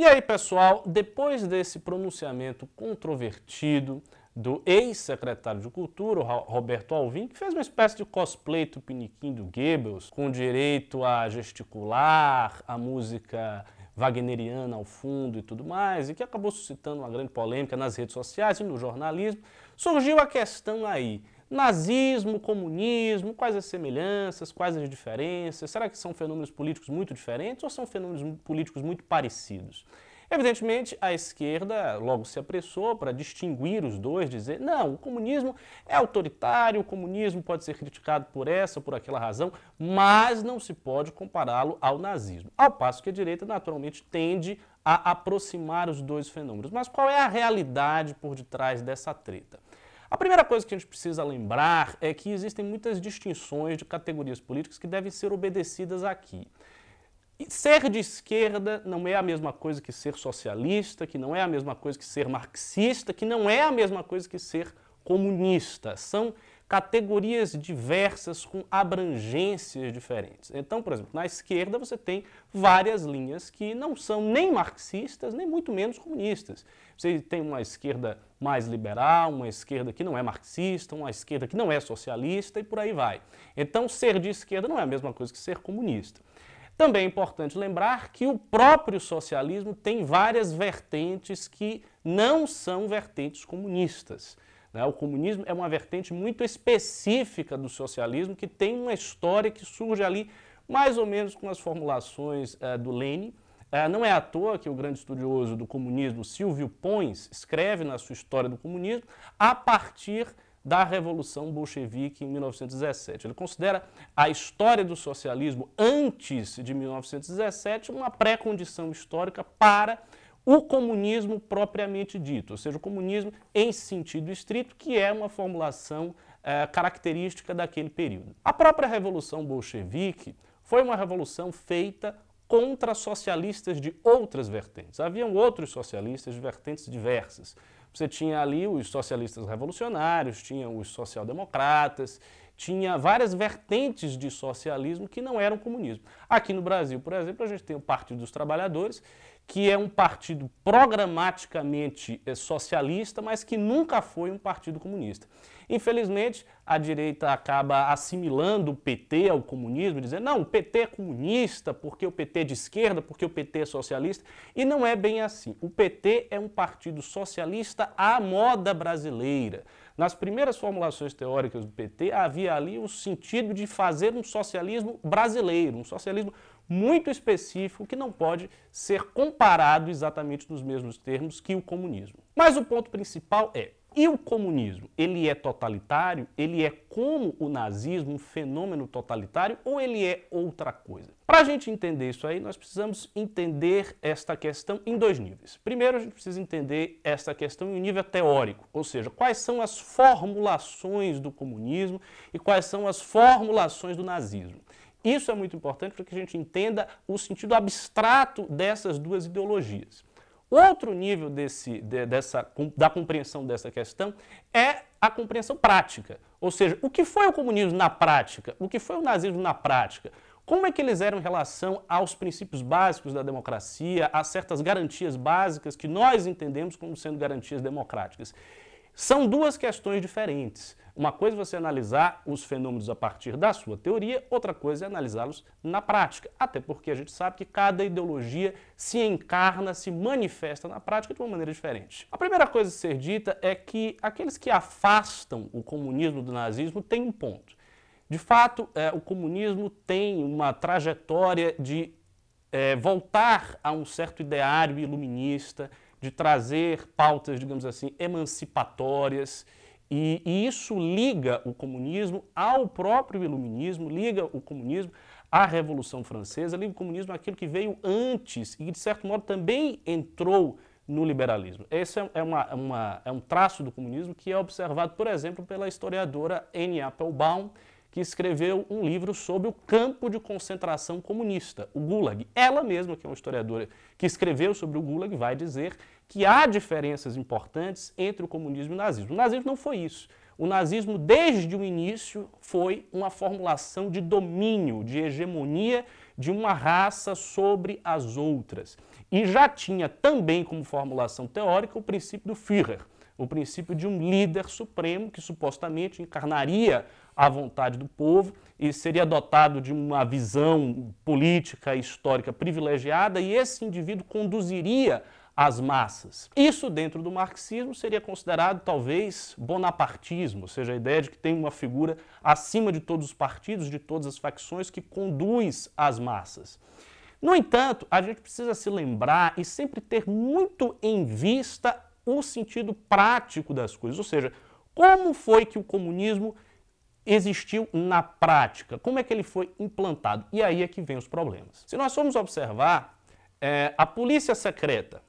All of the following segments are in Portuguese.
E aí, pessoal, depois desse pronunciamento controvertido do ex-secretário de Cultura, Roberto Alvim, que fez uma espécie de cosplay do Piniquim do Goebbels, com direito a gesticular, a música wagneriana ao fundo e tudo mais, e que acabou suscitando uma grande polêmica nas redes sociais e no jornalismo, surgiu a questão aí Nazismo, comunismo, quais as semelhanças, quais as diferenças? Será que são fenômenos políticos muito diferentes ou são fenômenos políticos muito parecidos? Evidentemente, a esquerda logo se apressou para distinguir os dois, dizer: não, o comunismo é autoritário, o comunismo pode ser criticado por essa, por aquela razão, mas não se pode compará-lo ao nazismo. Ao passo que a direita, naturalmente, tende a aproximar os dois fenômenos. Mas qual é a realidade por detrás dessa treta? A primeira coisa que a gente precisa lembrar é que existem muitas distinções de categorias políticas que devem ser obedecidas aqui. ser de esquerda não é a mesma coisa que ser socialista, que não é a mesma coisa que ser marxista, que não é a mesma coisa que ser comunista. São categorias diversas com abrangências diferentes. Então, por exemplo, na esquerda você tem várias linhas que não são nem marxistas, nem muito menos comunistas. Você tem uma esquerda mais liberal, uma esquerda que não é marxista, uma esquerda que não é socialista e por aí vai. Então, ser de esquerda não é a mesma coisa que ser comunista. Também é importante lembrar que o próprio socialismo tem várias vertentes que não são vertentes comunistas. Né? O comunismo é uma vertente muito específica do socialismo que tem uma história que surge ali mais ou menos com as formulações eh, do Lenin. Eh, não é à toa que o grande estudioso do comunismo, Silvio Pons, escreve na sua História do Comunismo a partir da Revolução Bolchevique em 1917. Ele considera a história do socialismo antes de 1917 uma pré-condição histórica para o comunismo propriamente dito, ou seja, o comunismo em sentido estrito, que é uma formulação é, característica daquele período. A própria Revolução Bolchevique foi uma revolução feita contra socialistas de outras vertentes. Haviam outros socialistas de vertentes diversas. Você tinha ali os socialistas revolucionários, tinha os social-democratas, tinha várias vertentes de socialismo que não eram comunismo. Aqui no Brasil, por exemplo, a gente tem o Partido dos Trabalhadores, que é um partido programaticamente eh, socialista, mas que nunca foi um partido comunista. Infelizmente, a direita acaba assimilando o PT ao comunismo, dizendo, não, o PT é comunista, porque o PT é de esquerda, porque o PT é socialista, e não é bem assim. O PT é um partido socialista à moda brasileira. Nas primeiras formulações teóricas do PT, havia ali o sentido de fazer um socialismo brasileiro, um socialismo muito específico que não pode ser comparado exatamente nos mesmos termos que o comunismo. Mas o ponto principal é: e o comunismo? Ele é totalitário? Ele é como o nazismo, um fenômeno totalitário? Ou ele é outra coisa? Para a gente entender isso aí, nós precisamos entender esta questão em dois níveis. Primeiro, a gente precisa entender esta questão em um nível teórico, ou seja, quais são as formulações do comunismo e quais são as formulações do nazismo. Isso é muito importante para que a gente entenda o sentido abstrato dessas duas ideologias. Outro nível desse, de, dessa, da compreensão dessa questão é a compreensão prática. Ou seja, o que foi o comunismo na prática? O que foi o nazismo na prática? Como é que eles eram em relação aos princípios básicos da democracia, a certas garantias básicas que nós entendemos como sendo garantias democráticas? São duas questões diferentes. Uma coisa é você analisar os fenômenos a partir da sua teoria, outra coisa é analisá-los na prática. Até porque a gente sabe que cada ideologia se encarna, se manifesta na prática de uma maneira diferente. A primeira coisa a ser dita é que aqueles que afastam o comunismo do nazismo têm um ponto. De fato, é, o comunismo tem uma trajetória de é, voltar a um certo ideário iluminista de trazer pautas, digamos assim, emancipatórias. E, e, isso liga o comunismo ao próprio iluminismo, liga o comunismo à Revolução Francesa, liga o comunismo àquilo que veio antes e que, de certo modo, também entrou no liberalismo. Esse é, é uma, uma, é um traço do comunismo que é observado, por exemplo, pela historiadora Anne Applebaum, que escreveu um livro sobre o campo de concentração comunista, o Gulag. Ela mesma, que é uma historiadora que escreveu sobre o Gulag, vai dizer que há diferenças importantes entre o comunismo e o nazismo. O nazismo não foi isso. O nazismo, desde o início, foi uma formulação de domínio, de hegemonia de uma raça sobre as outras. E já tinha também como formulação teórica o princípio do Führer, o princípio de um líder supremo que supostamente encarnaria à vontade do povo e seria dotado de uma visão política e histórica privilegiada e esse indivíduo conduziria as massas. Isso dentro do marxismo seria considerado talvez bonapartismo, ou seja, a ideia de que tem uma figura acima de todos os partidos, de todas as facções que conduz as massas. No entanto, a gente precisa se lembrar e sempre ter muito em vista o sentido prático das coisas, ou seja, como foi que o comunismo existiu na prática? Como é que ele foi implantado? E aí é que vem os problemas. Se nós formos observar, é, a polícia secreta,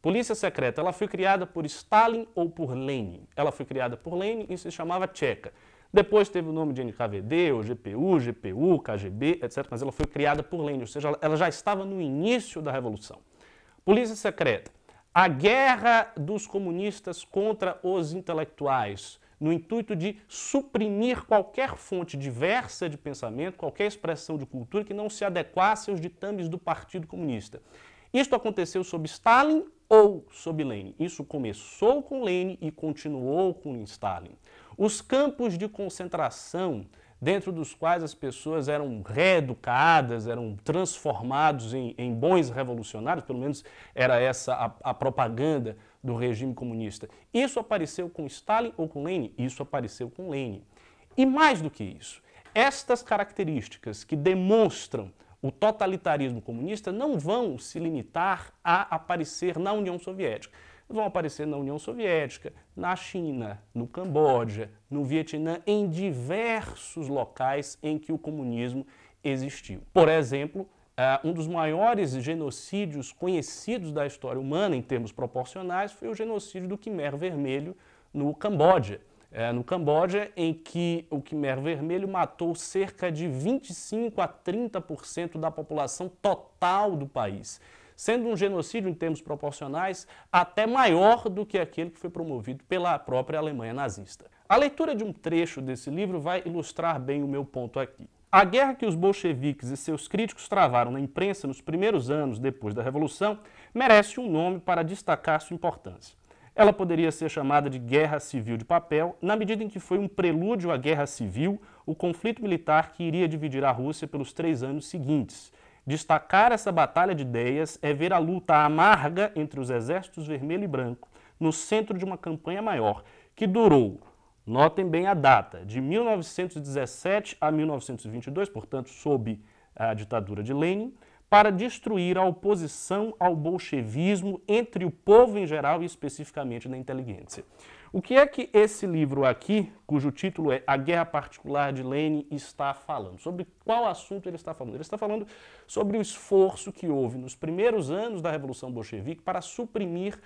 polícia secreta, ela foi criada por Stalin ou por Lenin? Ela foi criada por Lenin e se chamava Tcheca. Depois teve o nome de NKVD, ou GPU, GPU, KGB, etc. Mas ela foi criada por Lenin, ou seja, ela já estava no início da Revolução. Polícia secreta. A guerra dos comunistas contra os intelectuais no intuito de suprimir qualquer fonte diversa de pensamento, qualquer expressão de cultura que não se adequasse aos ditames do Partido Comunista. Isto aconteceu sob Stalin ou sob Lenin. Isso começou com Lenin e continuou com Stalin. Os campos de concentração dentro dos quais as pessoas eram reeducadas, eram transformados em, em bons revolucionários, pelo menos era essa a, a propaganda do regime comunista. Isso apareceu com Stalin ou com Lenin? Isso apareceu com Lenin. E mais do que isso, estas características que demonstram o totalitarismo comunista não vão se limitar a aparecer na União Soviética vão aparecer na União Soviética, na China, no Camboja, no Vietnã, em diversos locais em que o comunismo existiu. Por exemplo, é, um dos maiores genocídios conhecidos da história humana em termos proporcionais foi o genocídio do Khmer Vermelho no Camboja. É, no Camboja, em que o Khmer Vermelho matou cerca de 25 a 30% da população total do país sendo um genocídio em termos proporcionais até maior do que aquele que foi promovido pela própria Alemanha nazista. A leitura de um trecho desse livro vai ilustrar bem o meu ponto aqui. A guerra que os bolcheviques e seus críticos travaram na imprensa nos primeiros anos depois da Revolução merece um nome para destacar sua importância. Ela poderia ser chamada de Guerra Civil de Papel, na medida em que foi um prelúdio à Guerra Civil, o conflito militar que iria dividir a Rússia pelos três anos seguintes, Destacar essa batalha de ideias é ver a luta amarga entre os exércitos vermelho e branco no centro de uma campanha maior, que durou, notem bem a data, de 1917 a 1922, portanto, sob a ditadura de Lenin, para destruir a oposição ao bolchevismo entre o povo em geral e especificamente na inteligência. O que é que esse livro aqui, cujo título é A Guerra Particular de Lenin, está falando? Sobre qual assunto ele está falando? Ele está falando sobre o esforço que houve nos primeiros anos da Revolução Bolchevique para suprimir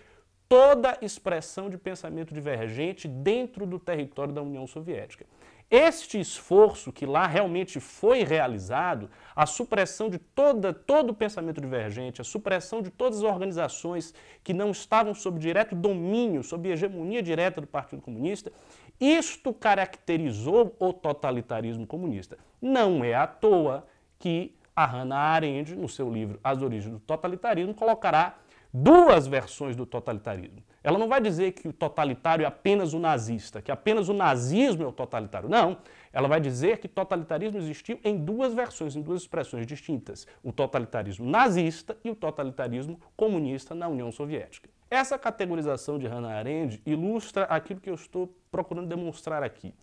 toda expressão de pensamento divergente dentro do território da União Soviética. Este esforço que lá realmente foi realizado, a supressão de toda, todo o pensamento divergente, a supressão de todas as organizações que não estavam sob direto domínio, sob hegemonia direta do Partido Comunista, isto caracterizou o totalitarismo comunista. Não é à toa que a Hannah Arendt, no seu livro As Origens do Totalitarismo, colocará duas versões do totalitarismo. Ela não vai dizer que o totalitário é apenas o nazista, que apenas o nazismo é o totalitário. Não. Ela vai dizer que totalitarismo existiu em duas versões, em duas expressões distintas: o totalitarismo nazista e o totalitarismo comunista na União Soviética. Essa categorização de Hannah Arendt ilustra aquilo que eu estou procurando demonstrar aqui.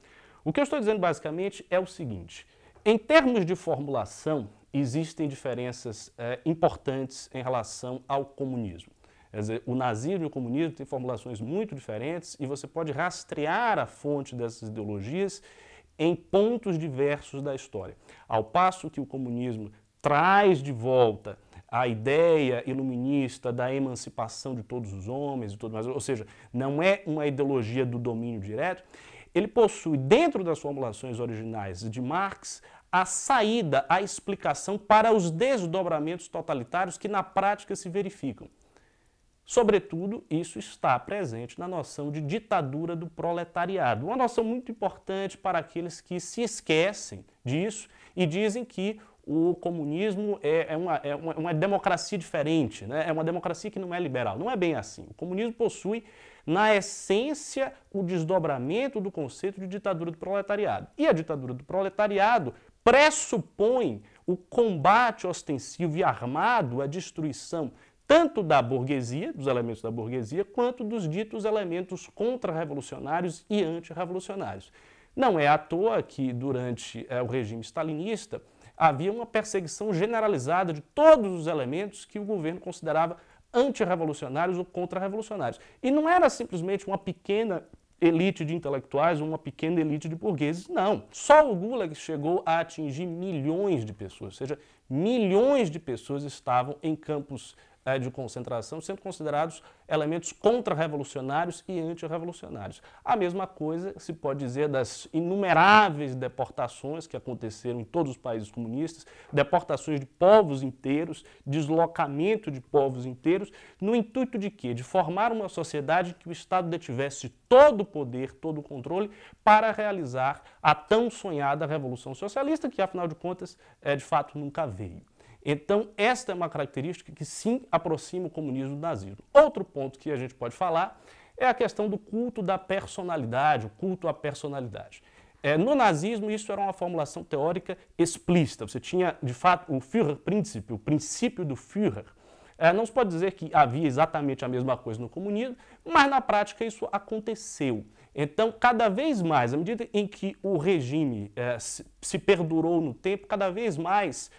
O que eu estou dizendo basicamente é o seguinte: em termos de formulação, existem diferenças é, importantes em relação ao comunismo. Quer dizer, o nazismo e o comunismo têm formulações muito diferentes e você pode rastrear a fonte dessas ideologias em pontos diversos da história. Ao passo que o comunismo traz de volta a ideia iluminista da emancipação de todos os homens e tudo mais, ou seja, não é uma ideologia do domínio direto, ele possui dentro das formulações originais de Marx a saída, a explicação para os desdobramentos totalitários que na prática se verificam. Sobretudo, isso está presente na noção de ditadura do proletariado, uma noção muito importante para aqueles que se esquecem disso e dizem que o comunismo é, é uma, é uma, uma, democracia diferente, né? é uma democracia que não é liberal. Não é bem assim. O comunismo possui, na essência, o desdobramento do conceito de ditadura do proletariado. E a ditadura do proletariado pressupõe o combate ostensivo e armado à destruição tanto da burguesia, dos elementos da burguesia, quanto dos ditos elementos contra-revolucionários e antirrevolucionários. Não é à toa que, durante é, o regime stalinista, havia uma perseguição generalizada de todos os elementos que o governo considerava antirrevolucionários ou contra-revolucionários. E não era simplesmente uma pequena elite de intelectuais ou uma pequena elite de burgueses. Não. Só o Gulag chegou a atingir milhões de pessoas, ou seja, milhões de pessoas estavam em campos né, de concentração, sendo considerados elementos contra-revolucionários e antirrevolucionários. A mesma coisa se pode dizer das inumeráveis deportações que aconteceram em todos os países comunistas, deportações de povos inteiros, deslocamento de povos inteiros, no intuito de quê? De formar uma sociedade que o Estado detivesse todo o poder, todo o controle para realizar a tão sonhada revolução socialista, que afinal de contas, é de fato nunca veio. Então, esta é uma característica que sim aproxima o comunismo do nazismo. Outro ponto que a gente pode falar é a questão do culto da personalidade, o culto à personalidade. É, no nazismo, isso era uma formulação teórica explícita. Você tinha, de fato, o Führerprinzip, o princípio do Führer. É, não se pode dizer que havia exatamente a mesma coisa no comunismo, mas na prática isso aconteceu. Então, cada vez mais, à medida em que o regime é, se, se perdurou no tempo, cada vez mais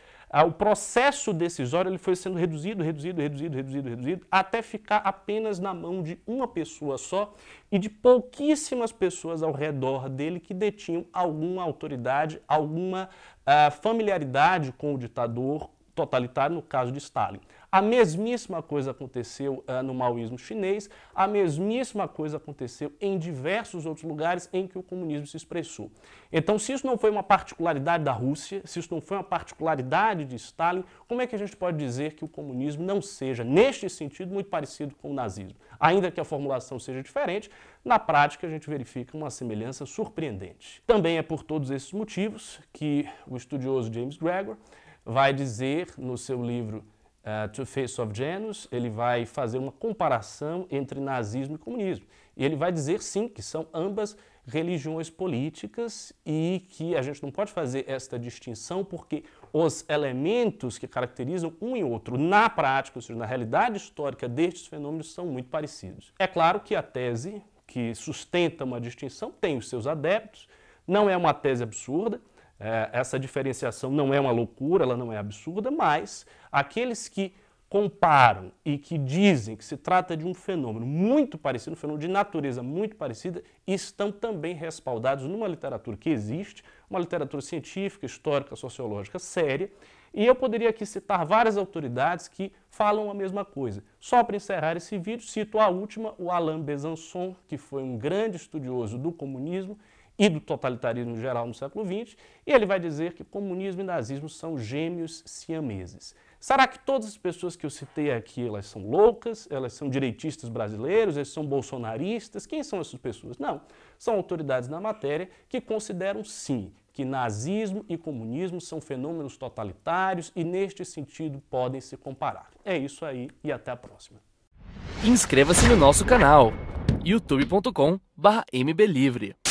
o processo decisório ele foi sendo reduzido, reduzido, reduzido, reduzido, reduzido, até ficar apenas na mão de uma pessoa só e de pouquíssimas pessoas ao redor dele que detinham alguma autoridade, alguma uh, familiaridade com o ditador totalitário, no caso de Stalin. A mesmíssima coisa aconteceu uh, no maoísmo chinês, a mesmíssima coisa aconteceu em diversos outros lugares em que o comunismo se expressou. Então, se isso não foi uma particularidade da Rússia, se isso não foi uma particularidade de Stalin, como é que a gente pode dizer que o comunismo não seja, neste sentido, muito parecido com o nazismo? Ainda que a formulação seja diferente, na prática a gente verifica uma semelhança surpreendente. Também é por todos esses motivos que o estudioso James Gregor vai dizer no seu livro uh, eh, Two Face of Janus, ele vai fazer uma comparação entre nazismo e comunismo. E ele vai dizer, sim, que são ambas religiões políticas e que a gente não pode fazer esta distinção porque os elementos que caracterizam um e outro na prática, ou seja, na realidade histórica destes fenômenos, são muito parecidos. É claro que a tese que sustenta uma distinção tem os seus adeptos, não é uma tese absurda, é, essa diferenciação não é uma loucura, ela não é absurda, mas aqueles que comparam e que dizem que se trata de um fenômeno muito parecido, um fenômeno de natureza muito parecida, estão também respaldados numa literatura que existe, uma literatura científica, histórica, sociológica séria. E eu poderia aqui citar várias autoridades que falam a mesma coisa. Só para encerrar esse vídeo, cito a última, o Alain Besançon, que foi um grande estudioso do comunismo e do totalitarismo geral no século XX, e ele vai dizer que comunismo e nazismo são gêmeos siameses. Será que todas as pessoas que eu citei aqui, elas são loucas, elas são direitistas brasileiros, eles são bolsonaristas? Quem são essas pessoas? Não, são autoridades na matéria que consideram sim que nazismo e comunismo são fenômenos totalitários e neste sentido podem se comparar. É isso aí e até a próxima. Inscreva-se no nosso canal youtube.com/mblivre